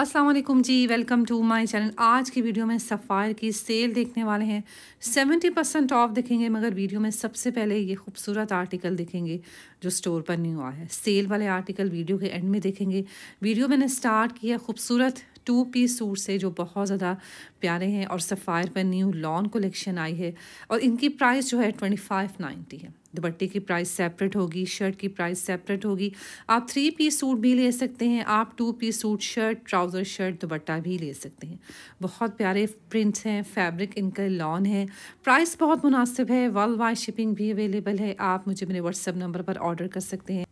Aslam ji welcome to my channel आज की video में सफ़ायर की सेल देखने वाले हैं 70 परसेंट ऑफ देखेंगे मगर वीडियो में सबसे पहले ये खूबसूरत आर्टिकल देखेंगे जो स्टोर पर नहीं हुआ है सेल वाले आर्टिकल वीडियो के एंड में देखेंगे वीडियो मैंने स्टार्ट किया खूबसूरत टू पीस सूट से जो बहुत ज़्यादा प्यारे हैं और सफ़ायर पर न्यू लॉन कलेक्शन आई है और इनकी प्राइस जो है ट्वेंटी फाइव नाइन्टी है दुपट्टे की प्राइस सेपरेट होगी शर्ट की प्राइस सेपरेट होगी आप थ्री पीस सूट भी ले सकते हैं आप two piece suit shirt trouser shirt दुपट्टा भी ले सकते हैं बहुत प्यारे प्रिंट्स हैं फैब्रिक इनका लॉन है प्राइस बहुत मुनासिब है वर्ल्ड वाइड शिपिंग भी अवेलेबल है आप मुझे मेरे व्हाट्सअप नंबर पर ऑर्डर कर सकते हैं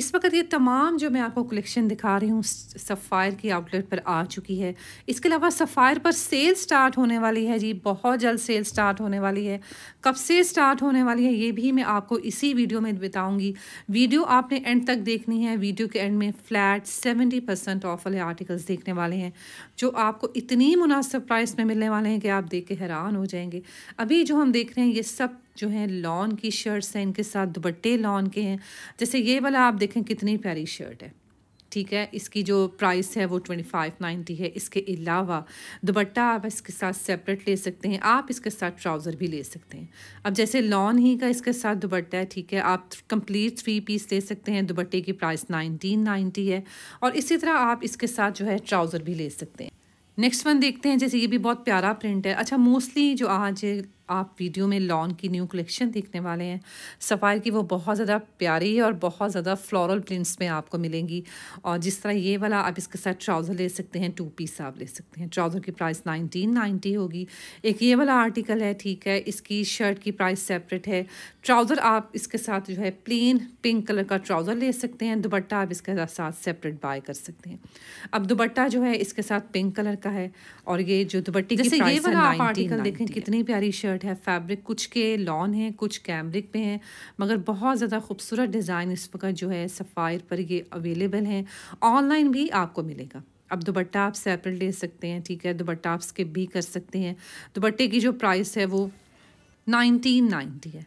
इस वक्त ये तमाम जो मैं आपको कलेक्शन दिखा रही हूँ सफ़ायर की आउटलेट पर आ चुकी है इसके अलावा सफ़ायर पर सेल स्टार्ट होने वाली है जी बहुत जल्द सेल स्टार्ट होने वाली है कब से स्टार्ट होने वाली है ये भी मैं आपको इसी वीडियो में बताऊँगी वीडियो आपने एंड तक देखनी है वीडियो के एंड में फ़्लैट सेवेंटी परसेंट ऑफ वाले आर्टिकल्स देखने वाले हैं जो आपको इतनी मुनासिब प्राइस में मिलने वाले हैं कि आप देख के हैरान हो जाएंगे अभी जो हम देख रहे हैं ये सब जो है लॉन की शर्ट्स हैं इनके साथ दुपट्टे लॉन के हैं जैसे ये वाला आप देखें कितनी प्यारी शर्ट है ठीक है इसकी जो प्राइस है वो ट्वेंटी फाइव नाइन्टी है इसके अलावा दुपट्टा आप इसके साथ सेपरेट ले सकते हैं आप इसके साथ ट्राउज़र भी ले सकते हैं अब जैसे लॉन ही का इसके साथ दुपट्टा है ठीक है आप कंप्लीट थ्री पीस ले सकते हैं दुपट्टे की प्राइस नाइनटीन नाइन्टी है और इसी तरह आप इसके साथ जो है ट्राउज़र भी ले सकते हैं नेक्स्ट वन देखते हैं जैसे ये भी बहुत प्यारा प्रिंट है अच्छा मोस्टली जो आज आप वीडियो में लॉन की न्यू कलेक्शन देखने वाले हैं सफ़ायर की वो बहुत ज़्यादा प्यारी और बहुत ज़्यादा फ्लोरल प्रिंट्स में आपको मिलेंगी और जिस तरह ये वाला आप इसके साथ ट्राउज़र ले सकते हैं टू पीस आप ले सकते हैं ट्राउज़र की प्राइस नाइनटीन नाइन्टी होगी एक ये वाला आर्टिकल है ठीक है इसकी शर्ट की प्राइस सेपरेट है ट्राउज़र आप इसके साथ जो है प्लेन पिंक कलर का ट्राउज़र ले सकते हैं दुबट्टा आप इसके साथ सेपरेट बाय कर सकते हैं अब दुबट्टा जो है इसके साथ पिंक कलर का है और ये जो दुबट्टी जैसे ये वाला आप आर्टिकल देखें कितनी प्यारी शर्ट शर्ट है फैब्रिक कुछ के लॉन है कुछ कैमरिक पे हैं मगर बहुत ज़्यादा खूबसूरत डिज़ाइन इस वक्त जो है सफ़ायर पर ये अवेलेबल हैं ऑनलाइन भी आपको मिलेगा अब दुबट्टा आप सेपरेट ले सकते हैं ठीक है दुबट्टा आप स्किप भी कर सकते हैं दुबट्टे की जो प्राइस है वो नाइनटीन नाइन्टी है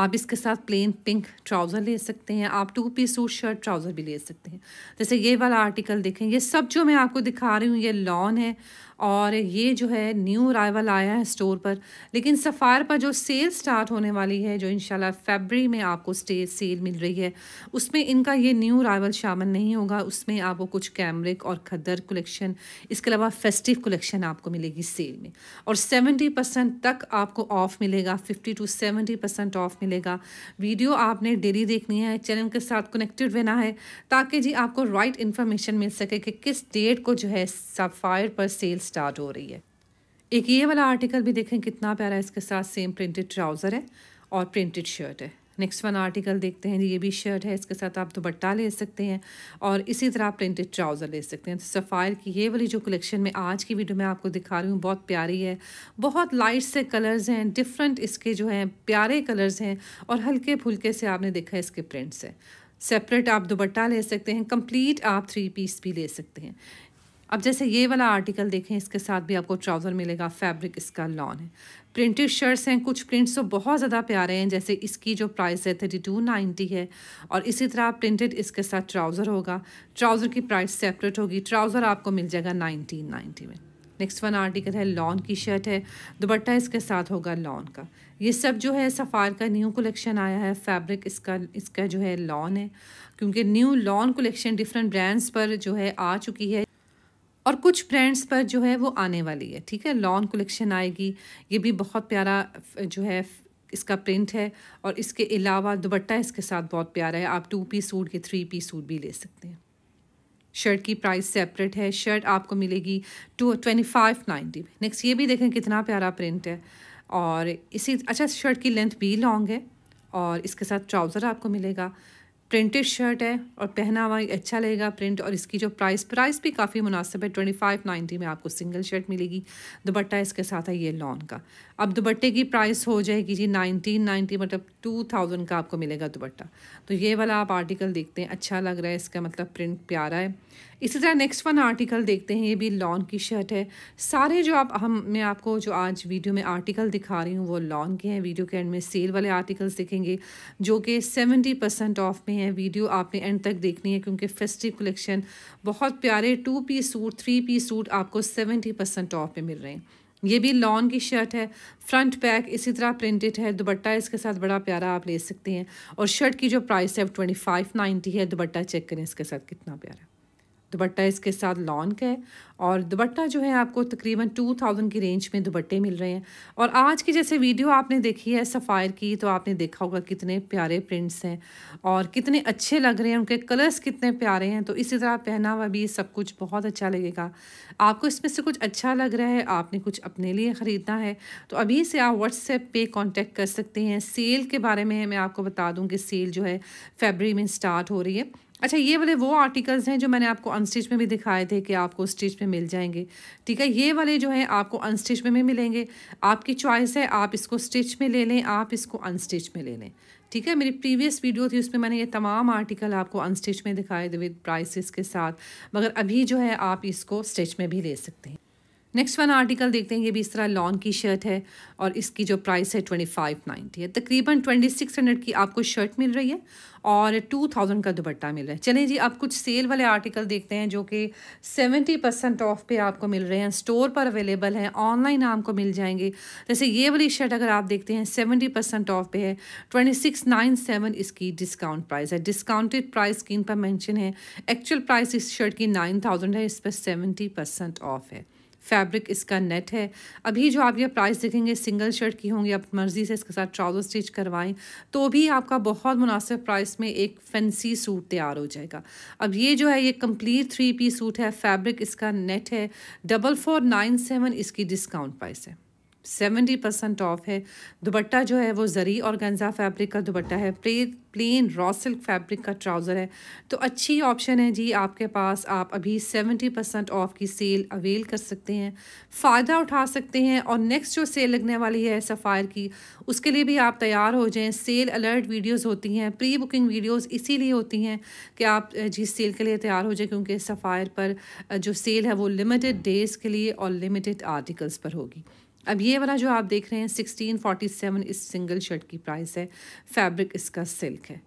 आप इसके साथ प्लेन पिंक ट्राउज़र ले सकते हैं आप two piece suit shirt trouser भी ले सकते हैं जैसे ये वाला आर्टिकल देखें ये सब जो मैं आपको दिखा रही हूँ ये लॉन है और ये जो है न्यू अराइवल आया है स्टोर पर लेकिन सफ़ार पर जो सेल स्टार्ट होने वाली है जो इन फेबरी में आपको स्टे सेल मिल रही है उसमें इनका ये न्यू अराइवल शामिल नहीं होगा उसमें आपको कुछ कैमरिक और खदर कलेक्शन इसके अलावा फेस्टिव कलेक्शन आपको मिलेगी सेल में और सेवेंटी परसेंट तक आपको ऑफ़ मिलेगा fifty to seventy percent off मिलेगा वीडियो आपने डेली देखनी है चैनल के साथ कनेक्टेड रहना है ताकि जी आपको राइट इन्फॉर्मेशन मिल सके कि किस डेट को जो है सफ़ायर पर सेल्स स्टार्ट हो रही है एक ये वाला आर्टिकल भी देखें कितना प्यारा है इसके साथ सेम प्रिंटेड ट्राउज़र है और प्रिंटेड शर्ट है नेक्स्ट वन आर्टिकल देखते हैं ये भी शर्ट है इसके साथ आप दुपट्टा ले सकते हैं और इसी तरह आप प्रिंटेड ट्राउज़र ले सकते हैं तो सफ़ायर की ये वाली जो कलेक्शन में आज की वीडियो में आपको दिखा रही हूँ बहुत प्यारी है बहुत लाइट से कलर्स हैं डिफरेंट इसके जो हैं प्यारे कलर्स हैं और हल्के फुलके से आपने देखा है इसके प्रिंट्स है सेपरेट आप दुपट्टा ले सकते हैं कंप्लीट आप थ्री पीस भी ले सकते हैं अब जैसे ये वाला आर्टिकल देखें इसके साथ भी आपको ट्राउज़र मिलेगा फैब्रिक इसका लॉन है प्रिंटेड शर्ट्स हैं कुछ प्रिंट्स तो बहुत ज़्यादा प्यारे हैं जैसे इसकी जो प्राइस है थर्टी टू नाइन्टी है और इसी तरह प्रिंटेड इसके साथ ट्राउज़र होगा ट्राउज़र की प्राइस सेपरेट होगी ट्राउज़र आपको मिल जाएगा नाइनटीन नाइन्टी में नेक्स्ट वन आर्टिकल है लॉन की शर्ट है दुपट्टा इसके साथ होगा लॉन का ये सब जो है सफ़ार का न्यू कलेक्शन आया है फैब्रिक इसका इसका जो है लॉन है क्योंकि new lawn collection different brands पर जो है आ चुकी है और कुछ ब्रांड्स पर जो है वो आने वाली है ठीक है लॉन कलेक्शन आएगी ये भी बहुत प्यारा जो है इसका प्रिंट है और इसके अलावा दुपट्टा इसके साथ बहुत प्यारा है आप टू पी सूट के थ्री पी सूट भी ले सकते हैं शर्ट की प्राइस सेपरेट है शर्ट आपको मिलेगी टू ट्वेंटी फाइव नाइन्टी में नेक्स्ट ये भी देखें कितना प्यारा प्रिंट है और इसी अच्छा शर्ट की लेंथ भी लॉन्ग है और इसके साथ ट्राउज़र आपको मिलेगा प्रिंटेड शर्ट है और पहना हुआ अच्छा लगेगा प्रिंट और इसकी जो प्राइस प्राइस भी काफ़ी मुनासिब है ट्वेंटी फाइव नाइन्टी में आपको सिंगल शर्ट मिलेगी दुपट्टा इसके साथ है ये लॉन का अब दुपट्टे की प्राइस हो जाएगी जी नाइनटीन नाइन्टी मतलब टू थाउजेंड का आपको मिलेगा दुपट्टा तो ये वाला आप आर्टिकल देखते हैं अच्छा लग रहा है इसका मतलब प्रिंट प्यारा है इसी तरह नेक्स्ट वन आर्टिकल देखते हैं ये भी लॉन की शर्ट है सारे जो आप हम मैं आपको जो आज वीडियो में आर्टिकल दिखा रही हूँ वो लॉन के हैं वीडियो के एंड में सेल वाले आर्टिकल्स दिखेंगे जो कि सेवेंटी परसेंट ऑफ में है वीडियो आपने एंड तक देखनी है क्योंकि फेस्टिव कलेक्शन बहुत प्यारे two P suit three P suit आपको सेवेंटी परसेंट ऑफ में मिल रहे हैं ये भी लॉन की शर्ट है फ्रंट पैक इसी तरह प्रिंटेड है दुपट्टा इसके साथ बड़ा प्यारा आप ले सकते हैं और शर्ट की जो प्राइस है वो ट्वेंटी फाइव नाइन्टी है दुपट्टा चेक करें इसके साथ कितना प्यारा दुपट्टा इसके साथ लॉन का है और दुपट्टा जो है आपको तकरीबन टू थाउजेंड की रेंज में दुपट्टे मिल रहे हैं और आज की जैसे वीडियो आपने देखी है सफ़ायर की तो आपने देखा होगा कितने प्यारे प्रिंट्स हैं और कितने अच्छे लग रहे हैं उनके कलर्स कितने प्यारे हैं तो इसी तरह पहना हुआ भी सब कुछ बहुत अच्छा लगेगा आपको इसमें से कुछ अच्छा लग रहा है आपने कुछ अपने लिए ख़रीदना है तो अभी से आप व्हाट्सएप पर कॉन्टैक्ट कर सकते हैं सेल के बारे में मैं आपको बता दूँ कि सेल जो है फेबरी में स्टार्ट हो रही है अच्छा ये वाले वो आर्टिकल्स हैं जो मैंने आपको अनस्टिच में भी दिखाए थे कि आपको स्टिच में मिल जाएंगे ठीक है ये वाले जो हैं आपको अनस्टिच में भी मिलेंगे आपकी चॉइस है आप इसको स्टिच में ले लें आप इसको अनस्टिच में ले लें ठीक है मेरी प्रीवियस वीडियो थी उसमें मैंने ये तमाम आर्टिकल आपको अनस्टिच में दिखाए थे विद प्राइसिस के साथ मगर अभी जो है आप इसको स्टिच में भी ले सकते हैं नेक्स्ट वन आर्टिकल देखते हैं ये भी इस तरह लॉन्ग की शर्ट है और इसकी जो प्राइस है ट्वेंटी फाइव नाइन्टी है तकरीबन ट्वेंटी सिक्स हंड्रेड की आपको शर्ट मिल रही है और टू थाउजेंड का दुपट्टा मिल रहा है चलें जी आप कुछ सेल वाले आर्टिकल देखते हैं जो कि सेवेंटी परसेंट ऑफ पे आपको मिल रहे हैं स्टोर पर अवेलेबल हैं ऑनलाइन आपको मिल जाएंगे जैसे ये वाली शर्ट अगर आप देखते हैं सेवेंटी परसेंट ऑफ पे है ट्वेंटी सिक्स नाइन सेवन इसकी डिस्काउंट प्राइस है डिस्काउंटेड प्राइस स्क्रीन पर मैंशन है एक्चुअल प्राइस इस शर्ट की नाइन थाउजेंड है इस पर सेवेंटी परसेंट ऑफ है फैब्रिक इसका नेट है अभी जो आप ये प्राइस देखेंगे सिंगल शर्ट की होंगी आप मर्ज़ी से इसके साथ ट्राउज़र स्टिच करवाएं तो भी आपका बहुत मुनासिब प्राइस में एक फैंसी सूट तैयार हो जाएगा अब ये जो है ये कम्प्लीट थ्री पी सूट है फैब्रिक इसका नेट है डबल फोर नाइन सेवन इसकी डिस्काउंट प्राइस है सेवेंटी परसेंट ऑफ है दुबट्टा जो है वो ज़री और गंजा फैब्रिक का दुबट्टा है play plain raw silk fabric का ट्राउज़र है तो अच्छी ऑप्शन है जी आपके पास आप अभी सेवेंटी परसेंट ऑफ की सेल अवेल कर सकते हैं फ़ायदा उठा सकते हैं और नेक्स्ट जो सेल लगने वाली है सफ़ायर की उसके लिए भी आप तैयार हो जाएं सेल अलर्ट वीडियोस होती हैं प्री बुकिंग वीडियोस इसीलिए होती हैं कि आप जी सेल के लिए तैयार हो जाए क्योंकि सफ़ायर पर जो सेल है वो लिमिटेड डेज़ के लिए और लिमिटेड आर्टिकल्स पर होगी अब ये वाला जो आप देख रहे हैं सिक्सटीन फोर्टी सेवन इस सिंगल शर्ट की प्राइस है फैब्रिक इसका सिल्क है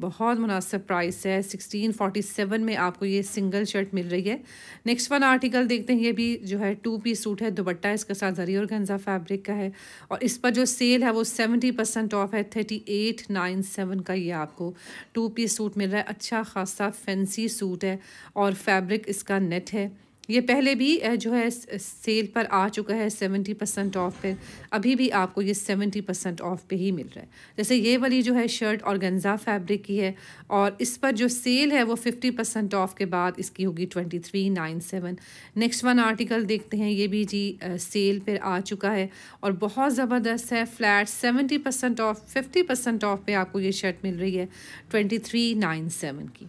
बहुत मुनासिब प्राइस है सिक्सटीन फोर्टी सेवन में आपको ये सिंगल शर्ट मिल रही है नेक्स्ट वन आर्टिकल देखते हैं ये भी जो है टू पीस सूट है दुबट्टा इसके साथ जरी और गंजा फैब्रिक का है और इस पर जो सेल है वो सेवेंटी परसेंट ऑफ है थर्टी एट नाइन सेवन का ये आपको टू पीस सूट मिल रहा है अच्छा खासा फैंसी सूट है और फैब्रिक इसका नेट है ये पहले भी जो है सेल पर आ चुका है सेवेंटी परसेंट ऑफ पे अभी भी आपको ये सेवेंटी परसेंट ऑफ पे ही मिल रहा है जैसे ये वाली जो है शर्ट और गंजा फैब्रिक की है और इस पर जो सेल है वो फिफ्टी परसेंट ऑफ के बाद इसकी होगी twenty three nine seven next one article देखते हैं ये भी जी सेल पर आ चुका है और बहुत ज़बरदस्त है flat seventy percent off fifty percent off पर आपको ये शर्ट मिल रही है ट्वेंटी थ्री नाइन सेवन की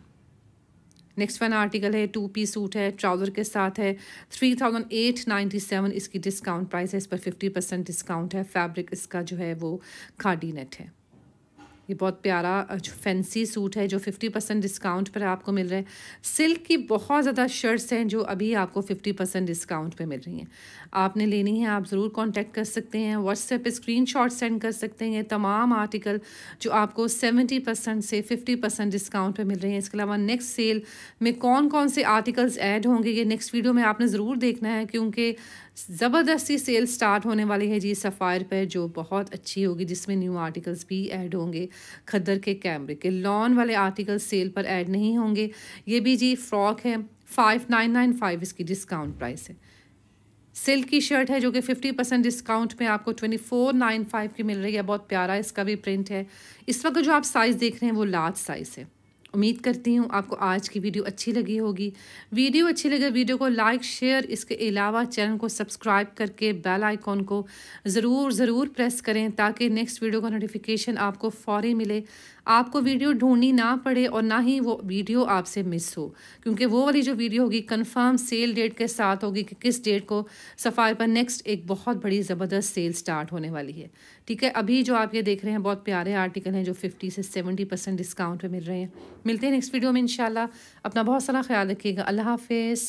नेक्स्ट वन आर्टिकल है टू पी सूट है ट्राउज़र के साथ है three thousand eight ninety seven इसकी डिस्काउंट प्राइस है इस पर फिफ्टी परसेंट डिस्काउंट है फैब्रिक इसका जो है वो खाडी नेट है ये बहुत प्यारा फैंसी सूट है जो फ़िफ्टी परसेंट डिस्काउंट पर आपको मिल रहा है सिल्क की बहुत ज़्यादा शर्ट्स हैं जो अभी आपको फ़िफ्टी परसेंट डिस्काउंट पर मिल रही हैं आपने लेनी है आप ज़रूर कॉन्टैक्ट कर सकते हैं व्हाट्सएप पर स्क्रीन सेंड कर सकते हैं तमाम आर्टिकल जो आपको सेवेंटी परसेंट से फिफ्टी परसेंट डिस्काउंट पर मिल रही हैं इसके अलावा नेक्स्ट सेल में कौन कौन से आर्टिकल्स एड होंगे ये नेक्स्ट वीडियो में आपने ज़रूर देखना है क्योंकि ज़बरदस्ती सेल स्टार्ट होने वाली है जी सफ़ायर पर जो बहुत अच्छी होगी जिसमें न्यू आर्टिकल्स भी ऐड होंगे खद्दर के कैमरे के लॉन वाले आर्टिकल सेल पर ऐड नहीं होंगे ये भी जी फ्रॉक है फाइव नाइन नाइन फाइव इसकी डिस्काउंट प्राइस है सिल्क की शर्ट है जो कि फिफ्टी परसेंट डिस्काउंट में आपको ट्वेंटी फोर नाइन फाइव की मिल रही है बहुत प्यारा इसका भी प्रिंट है इस वक्त जो आप साइज़ देख रहे हैं वो लार्ज साइज़ है उम्मीद करती हूँ आपको आज की वीडियो अच्छी लगी होगी वीडियो अच्छी लगे वीडियो को लाइक शेयर इसके अलावा चैनल को सब्सक्राइब करके बेल आइकॉन को ज़रूर ज़रूर प्रेस करें ताकि नेक्स्ट वीडियो का नोटिफिकेशन आपको फ़ौरी मिले आपको वीडियो ढूंढनी ना पड़े और ना ही वो वीडियो आपसे मिस हो क्योंकि वो वाली जो वीडियो होगी कंफर्म सेल डेट के साथ होगी कि किस डेट को सफ़ार पर नेक्स्ट एक बहुत बड़ी ज़बरदस्त सेल स्टार्ट होने वाली है ठीक है अभी जो आप ये देख रहे हैं बहुत प्यारे आर्टिकल हैं जो फिफ्टी से सेवेंटी परसेंट डिस्काउंट पर मिल रहे हैं मिलते हैं नेक्स्ट वीडियो में इन अपना बहुत सारा ख्याल रखिएगा अल्लाह हाफिज़